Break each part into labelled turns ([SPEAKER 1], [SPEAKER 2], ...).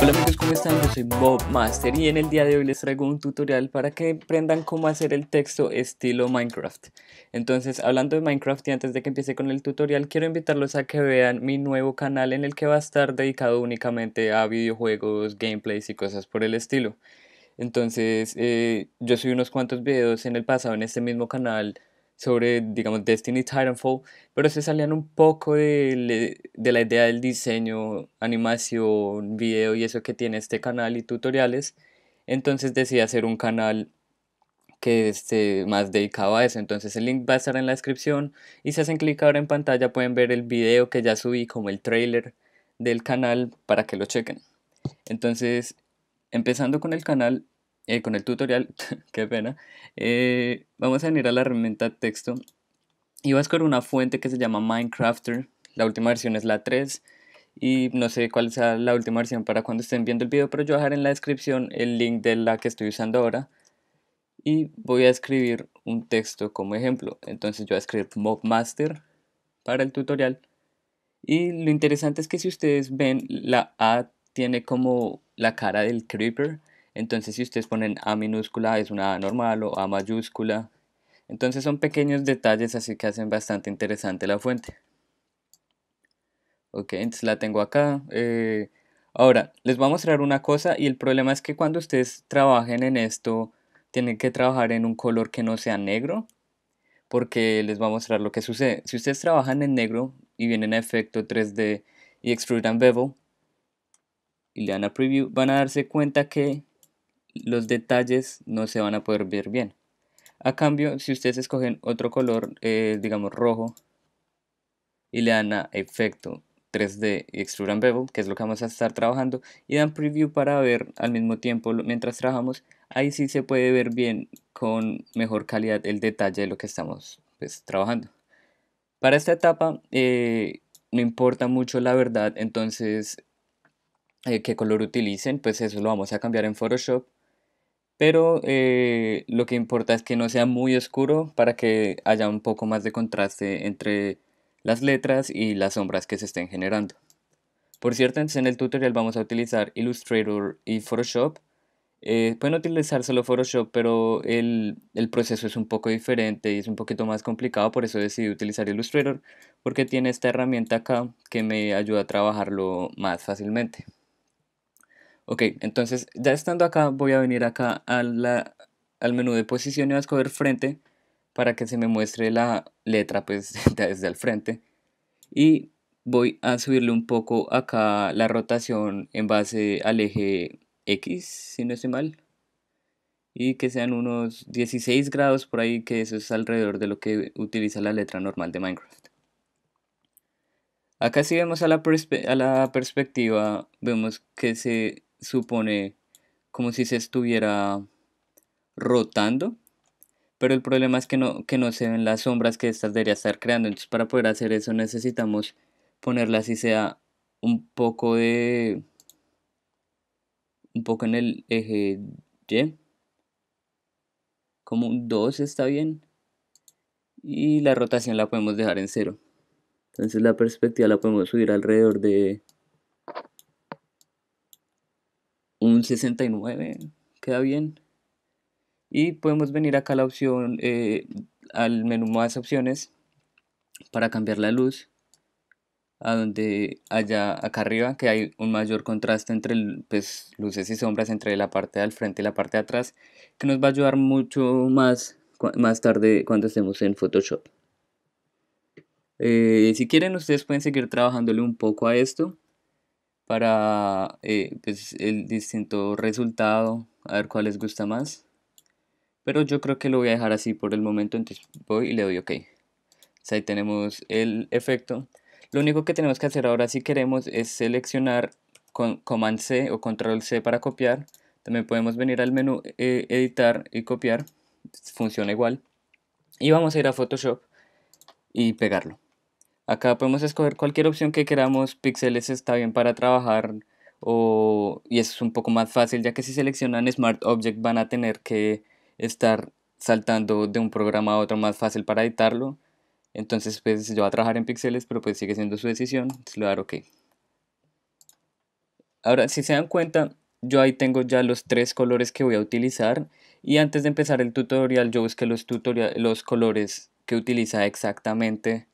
[SPEAKER 1] Hola amigos, ¿cómo están? Yo soy Bob Master y en el día de hoy les traigo un tutorial para que aprendan cómo hacer el texto estilo Minecraft. Entonces, hablando de Minecraft y antes de que empiece con el tutorial, quiero invitarlos a que vean mi nuevo canal en el que va a estar dedicado únicamente a videojuegos, gameplays y cosas por el estilo. Entonces, eh, yo subí unos cuantos videos en el pasado en este mismo canal sobre, digamos, Destiny Titanfall, pero se salían un poco de, de, la idea del diseño, animación, video y eso que tiene este canal y tutoriales. Entonces decidí hacer un canal que esté más dedicado a eso. Entonces el link va a estar en la descripción y si hacen clic ahora en pantalla pueden ver el video que ya subí como el trailer del canal para que lo chequen. Entonces, empezando con el canal, eh, con el tutorial, qué pena, eh, vamos a venir a la herramienta texto y vas con una fuente que se llama Minecrafter, la última versión es la 3 y no sé cuál sea la última versión para cuando estén viendo el video, pero yo dejaré dejar en la descripción el link de la que estoy usando ahora y voy a escribir un texto como ejemplo. Entonces yo voy a escribir MobMaster para el tutorial. Y lo interesante es que si ustedes ven, la A tiene como la cara del creeper. Entonces si ustedes ponen A minúscula es una A normal o A mayúscula. Entonces son pequeños detalles así que hacen bastante interesante la fuente. Ok, entonces la tengo acá. Eh, ahora, les voy a mostrar una cosa y el problema es que cuando ustedes trabajen en esto, tienen que trabajar en un color que no sea negro, porque les voy a mostrar lo que sucede. Si ustedes trabajan en negro y vienen a efecto 3D y extrude and bevel, y le dan a preview, van a darse cuenta que los detalles no se van a poder ver bien. A cambio, si ustedes escogen otro color, eh, digamos rojo, y le dan a efecto 3D y extrude and bevel, que es lo que vamos a estar trabajando, y dan preview para ver al mismo tiempo mientras trabajamos, ahí sí se puede ver bien con mejor calidad el detalle de lo que estamos pues, trabajando. Para esta etapa no eh, importa mucho la verdad, entonces eh, qué color utilicen, pues eso lo vamos a cambiar en Photoshop pero eh, lo que importa es que no sea muy oscuro para que haya un poco más de contraste entre las letras y las sombras que se estén generando. Por cierto, en el tutorial vamos a utilizar Illustrator y Photoshop. Eh, pueden utilizar solo Photoshop, pero el, el, proceso es un poco diferente y es un poquito más complicado, por eso decidí utilizar Illustrator, porque tiene esta herramienta acá que me ayuda a trabajarlo más fácilmente. Ok, entonces ya estando acá voy a venir acá a la, al menú de posición y voy a escoger frente para que se me muestre la letra pues desde el frente. Y voy a subirle un poco acá la rotación en base al eje X, si no estoy mal. Y que sean unos 16 grados por ahí, que eso es alrededor de lo que utiliza la letra normal de Minecraft. Acá si vemos a la, a la perspectiva, vemos que se supone como si se estuviera rotando. Pero el problema es que no, que no se ven las sombras que estas debería estar creando. Entonces para poder hacer eso necesitamos ponerla así sea un poco de... Un poco en el eje Y. Como un 2 está bien. Y la rotación la podemos dejar en cero. Entonces la perspectiva la podemos subir alrededor de 69, queda bien. Y podemos venir acá a la opción, eh, al menú más opciones, para cambiar la luz a donde allá acá arriba que hay un mayor contraste entre pues, luces y sombras entre la parte del frente y la parte de atrás que nos va a ayudar mucho más más tarde cuando estemos en Photoshop eh, si quieren ustedes pueden seguir trabajándole un poco a esto para eh, pues, el distinto resultado, a ver cuál les gusta más. Pero yo creo que lo voy a dejar así por el momento, entonces voy y le doy OK. Pues ahí tenemos el efecto. Lo único que tenemos que hacer ahora si queremos es seleccionar con Command C o Control C para copiar. También podemos venir al menú eh, editar y copiar, funciona igual. Y vamos a ir a Photoshop y pegarlo. Acá podemos escoger cualquier opción que queramos. píxeles está bien para trabajar o, y eso es un poco más fácil ya que si seleccionan Smart Object van a tener que estar saltando de un programa a otro más fácil para editarlo. Entonces pues yo voy a trabajar en píxeles pero pues sigue siendo su decisión. Entonces le voy a dar OK. Ahora si se dan cuenta yo ahí tengo ya los tres colores que voy a utilizar y antes de empezar el tutorial yo busqué los, los colores que utiliza exactamente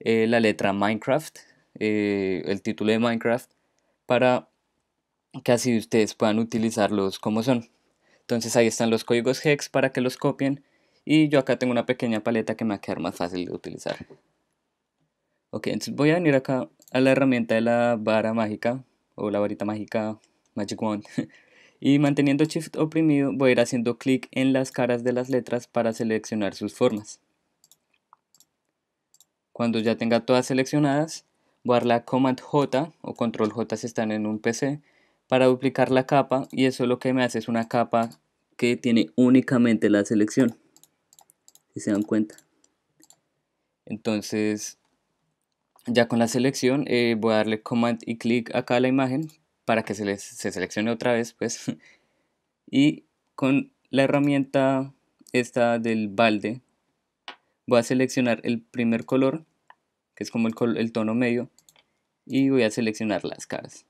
[SPEAKER 1] eh, la letra Minecraft, eh, el título de Minecraft, para que así ustedes puedan utilizarlos como son. Entonces ahí están los códigos hex para que los copien y yo acá tengo una pequeña paleta que me va a quedar más fácil de utilizar. Ok, entonces voy a venir acá a la herramienta de la vara mágica o la varita mágica Magic Wand y manteniendo Shift oprimido voy a ir haciendo clic en las caras de las letras para seleccionar sus formas. Cuando ya tenga todas seleccionadas, voy a darle Command J o Control J si están en un PC para duplicar la capa y eso lo que me hace es una capa que tiene únicamente la selección. Si se dan cuenta. Entonces, ya con la selección eh, voy a darle Command y clic acá a la imagen para que se, se seleccione otra vez pues y con la herramienta esta del balde voy a seleccionar el primer color, que es como el, tono medio, y voy a seleccionar las caras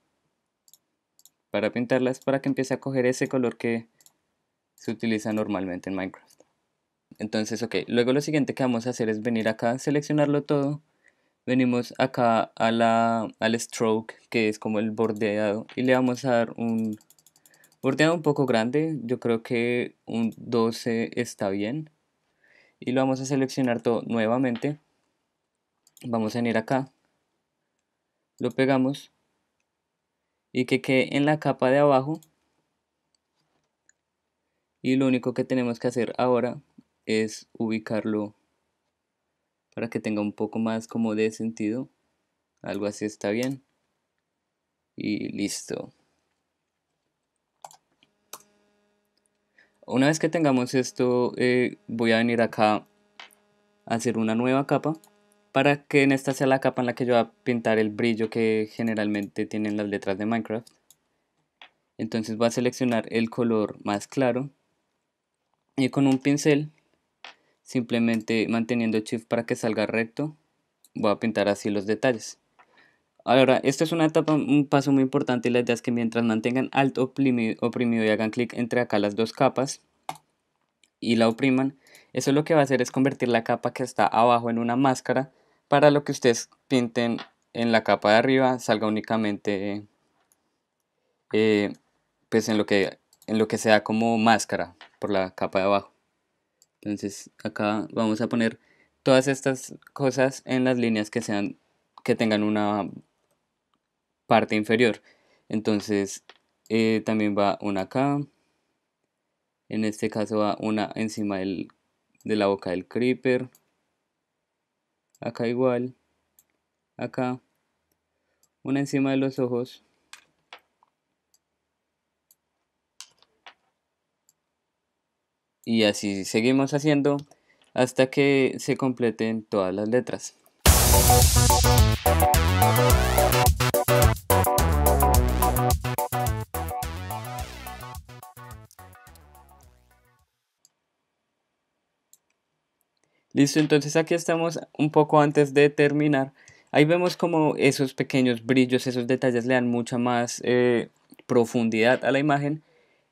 [SPEAKER 1] para pintarlas para que empiece a coger ese color que se utiliza normalmente en Minecraft. Entonces, ok, luego lo siguiente que vamos a hacer es venir acá, seleccionarlo todo, venimos acá a la, al stroke, que es como el bordeado, y le vamos a dar un bordeado un poco grande, yo creo que un 12 está bien y lo vamos a seleccionar todo nuevamente vamos a venir acá lo pegamos y que quede en la capa de abajo y lo único que tenemos que hacer ahora es ubicarlo para que tenga un poco más como de sentido algo así está bien y listo Una vez que tengamos esto, eh, voy a venir acá a hacer una nueva capa para que en esta sea la capa en la que yo voy a pintar el brillo que generalmente tienen las letras de Minecraft. Entonces voy a seleccionar el color más claro y con un pincel, simplemente manteniendo Shift para que salga recto, voy a pintar así los detalles. Ahora, esta es una etapa, un paso muy importante y la idea es que mientras mantengan alto oprimido, y hagan clic entre acá las dos capas y la opriman, eso lo que va a hacer es convertir la capa que está abajo en una máscara para lo que ustedes pinten en la capa de arriba salga únicamente eh, pues en lo que en lo que sea como máscara por la capa de abajo entonces acá vamos a poner todas estas cosas en las líneas que sean que tengan una parte inferior. Entonces, eh, también va una acá. En este caso va una encima del, de la boca del creeper. Acá igual. Acá. Una encima de los ojos. Y así seguimos haciendo hasta que se completen todas las letras. Listo, entonces aquí estamos un poco antes de terminar. Ahí vemos como esos pequeños brillos, esos detalles le dan mucha más eh, profundidad a la imagen.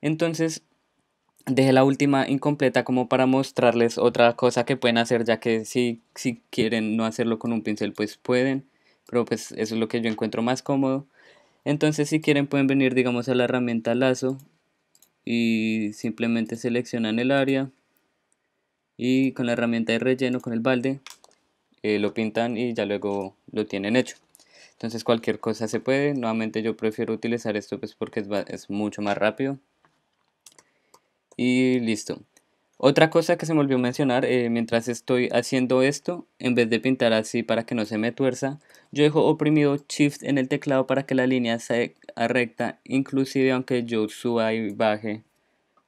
[SPEAKER 1] Entonces dejé la última incompleta como para mostrarles otra cosa que pueden hacer, ya que si, si quieren no hacerlo con un pincel pues pueden, pero pues eso es lo que yo encuentro más cómodo. Entonces si quieren pueden venir digamos a la herramienta lazo y simplemente seleccionan el área y con la herramienta de relleno, con el balde, eh, lo pintan y ya luego lo tienen hecho. Entonces cualquier cosa se puede, nuevamente yo prefiero utilizar esto pues, porque es, mucho más rápido. Y listo. Otra cosa que se me olvidó mencionar, eh, mientras estoy haciendo esto, en vez de pintar así para que no se me tuerza, yo dejo oprimido Shift en el teclado para que la línea sea recta, inclusive aunque yo suba y baje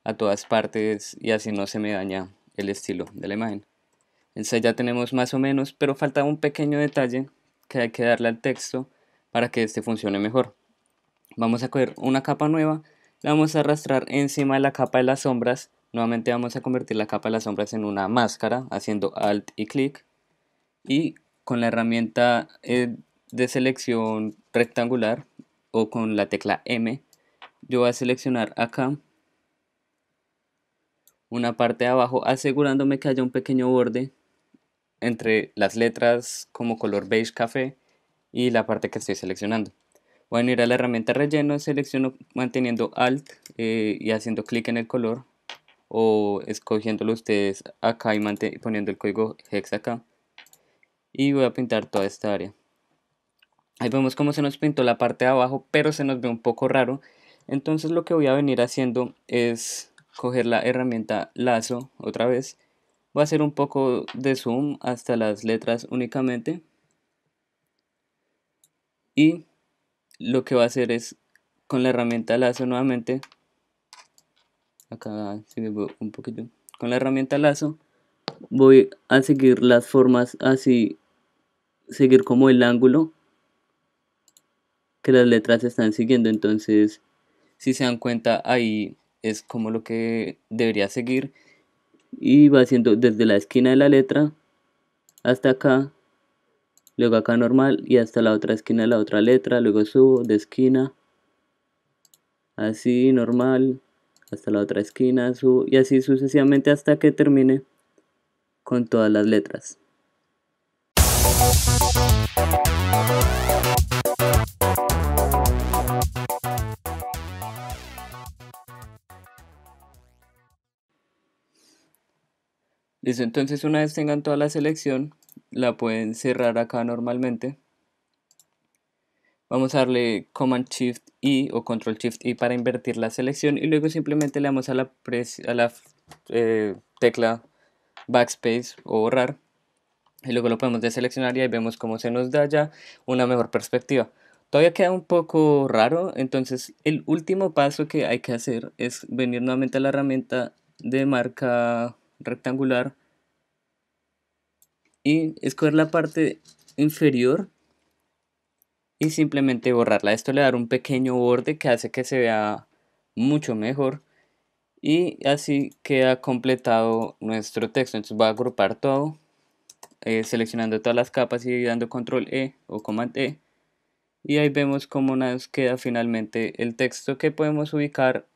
[SPEAKER 1] a todas partes y así no se me daña el estilo de la imagen. Entonces ya tenemos más o menos, pero falta un pequeño detalle que hay que darle al texto para que este funcione mejor. Vamos a coger una capa nueva, la vamos a arrastrar encima de la capa de las sombras. Nuevamente vamos a convertir la capa de las sombras en una máscara, haciendo Alt y clic. Y con la herramienta eh, de selección rectangular o con la tecla M, yo voy a seleccionar acá una parte de abajo asegurándome que haya un pequeño borde entre las letras como color beige café y la parte que estoy seleccionando. Voy a ir a la herramienta relleno, selecciono manteniendo alt eh, y haciendo clic en el color o escogiéndolo ustedes acá y poniendo el código hex acá y voy a pintar toda esta área. Ahí vemos cómo se nos pintó la parte de abajo pero se nos ve un poco raro entonces lo que voy a venir haciendo es coger la herramienta lazo otra vez. va a hacer un poco de zoom hasta las letras únicamente. Y lo que va a hacer es con la herramienta lazo nuevamente. Acá un poquito. Con la herramienta lazo voy a seguir las formas así. Seguir como el ángulo que las letras están siguiendo. Entonces, si se dan cuenta ahí es como lo que debería seguir y va haciendo desde la esquina de la letra hasta acá luego acá normal y hasta la otra esquina de la otra letra luego subo de esquina así normal hasta la otra esquina subo y así sucesivamente hasta que termine con todas las letras entonces una vez tengan toda la selección, la pueden cerrar acá normalmente. Vamos a darle Command Shift I o Control Shift I para invertir la selección y luego simplemente le damos a la, la eh, tecla Backspace o borrar y luego lo podemos deseleccionar y ahí vemos cómo se nos da ya una mejor perspectiva. Todavía queda un poco raro, entonces el último paso que hay que hacer es venir nuevamente a la herramienta de marca rectangular y escoger la parte inferior y simplemente borrarla. Esto le dará un pequeño borde que hace que se vea mucho mejor y así queda completado nuestro texto. Entonces voy a agrupar todo eh, seleccionando todas las capas y dando control E o command E y ahí vemos cómo nos queda finalmente el texto que podemos ubicar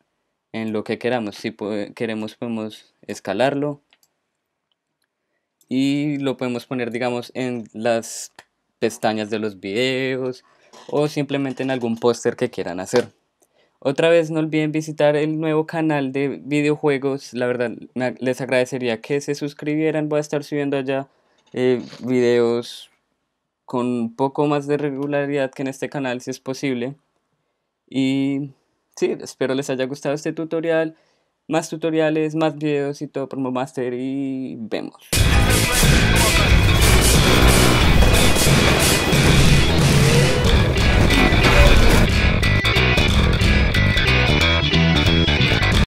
[SPEAKER 1] en lo que queramos. Si queremos podemos escalarlo y lo podemos poner digamos en las pestañas de los videos o simplemente en algún póster que quieran hacer. Otra vez no olviden visitar el nuevo canal de videojuegos. La verdad les agradecería que se suscribieran. Voy a estar subiendo allá eh, videos con un poco más de regularidad que en este canal si es posible. Y sí, espero les haya gustado este tutorial. Más tutoriales, más videos y todo por Master y vemos.